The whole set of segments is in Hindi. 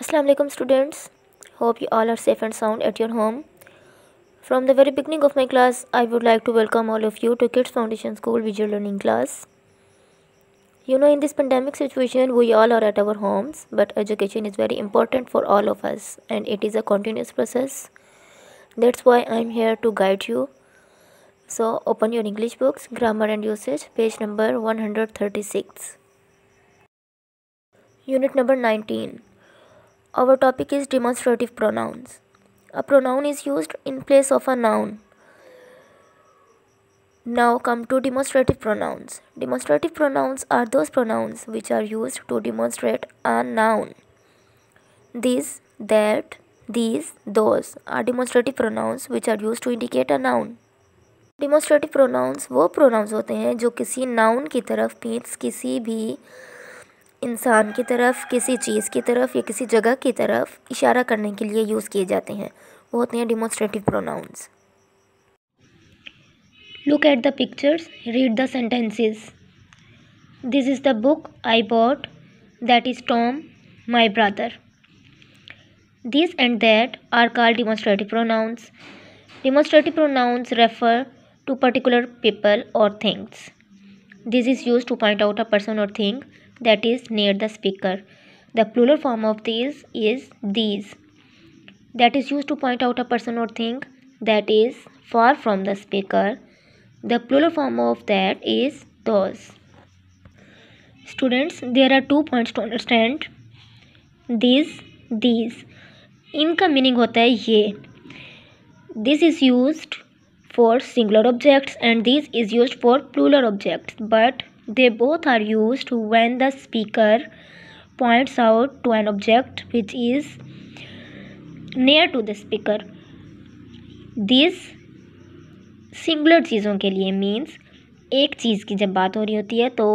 Assalamu alaikum students. Hope you all are safe and sound at your home. From the very beginning of my class, I would like to welcome all of you to Kids Foundation School Visual Learning class. You know in this pandemic situation, we all are at our homes, but education is very important for all of us and it is a continuous process. That's why I'm here to guide you. So open your English books, Grammar and Usage, page number 136. Unit number 19 Our topic is demonstrative pronouns. A pronoun is used in place of a noun. Now come to demonstrative pronouns. Demonstrative pronouns are those pronouns which are used to demonstrate a noun. this that, these, those are demonstrative pronouns which are used to indicate a noun. Demonstrative pronouns वो प्रोनाउंस होते हैं जो किसी नाउन की तरफ मीन्स किसी भी इंसान की तरफ किसी चीज़ की तरफ या किसी जगह की तरफ इशारा करने के लिए यूज़ किए जाते हैं वो होते हैं demonstrative pronouns look at the pictures read the sentences this is the book I bought that is Tom my brother this and that are called demonstrative pronouns demonstrative pronouns refer to particular people और things this is use to point out a person और thing that is near the speaker. The plural form of these is these. That is used to point out a person or thing that is far from the speaker. The plural form of that is those. Students, there are two points to understand. These, these. meaning hota hai ye. This is used for singular objects and this is used for plural objects. But They both are used when the speaker points out to an object which is near to the speaker. This singular चीज़ों के लिए मीन्स एक चीज़ की जब बात हो रही होती है तो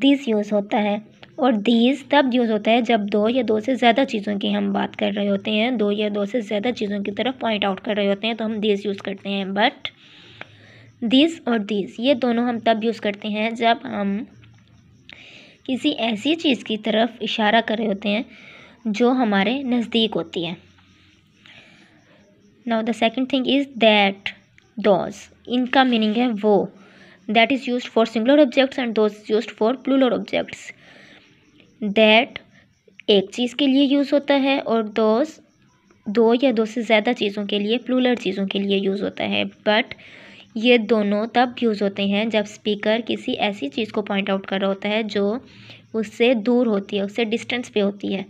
दिस यूज़ होता है और दीज तब यूज़ होता है जब दो या दो से ज़्यादा चीज़ों की हम बात कर रहे होते हैं दो या दो से ज़्यादा चीज़ों की तरफ पॉइंट आउट कर रहे होते हैं तो हम दीज यूज़ करते हैं बट दिस और दिस ये दोनों हम तब यूज़ करते हैं जब हम किसी ऐसी चीज़ की तरफ इशारा कर रहे होते हैं जो हमारे नज़दीक होती है now the second thing is that those इनका मीनिंग है वो that is use for singular objects and those use for plural objects that एक चीज़ के लिए यूज़ होता है और दोज दो या दो से ज़्यादा चीज़ों के लिए प्लूलर चीज़ों के लिए यूज़ होता है बट ये दोनों तब यूज़ होते हैं जब स्पीकर किसी ऐसी चीज़ को पॉइंट आउट कर रहा होता है जो उससे दूर होती है उससे डिस्टेंस पे होती है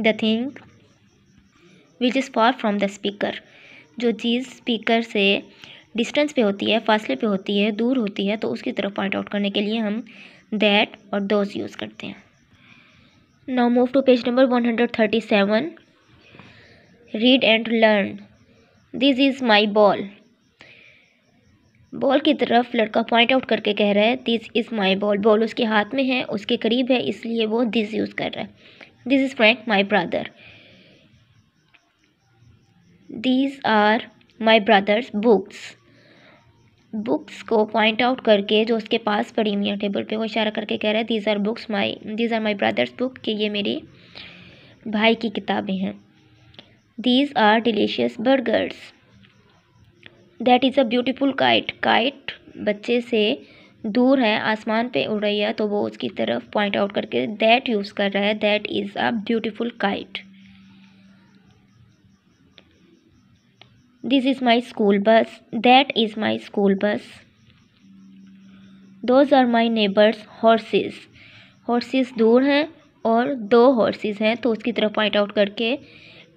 the thing which is far from the speaker जो चीज़ स्पीकर से डिस्टेंस पे होती है फासले पे होती है दूर होती है तो उसकी तरफ पॉइंट आउट करने के लिए हम दैट और दोज यूज़ करते हैं now move to page number one hundred thirty seven read and learn this is my ball ball की तरफ लड़का पॉइंट आउट करके कह रहा है this is my ball ball उसके हाथ में है उसके करीब है इसलिए वो दिस यूज़ कर रहा है this is Frank my brother these are my brothers books books को पॉइंट आउट करके जो उसके पास पड़ी हुई है टेबल पे वो इशारा करके कह रहा है these are books my these are my brothers book कि ये मेरी भाई की किताबें हैं these are delicious burgers that is a beautiful kite kite बच्चे से दूर है आसमान पे उड़ रही है तो वो उसकी तरफ पॉइंट आउट करके दैट यूज़ कर रहा है that is a beautiful kite this is my school bus that is my school bus those are my neighbours horses horses दूर हैं और दो हॉर्सेस हैं तो उसकी तरफ पॉइंट आउट करके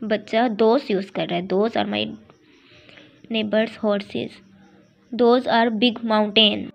बच्चा दोस्त यूज़ कर रहा है दोस्त are my neighbors horses those are big mountain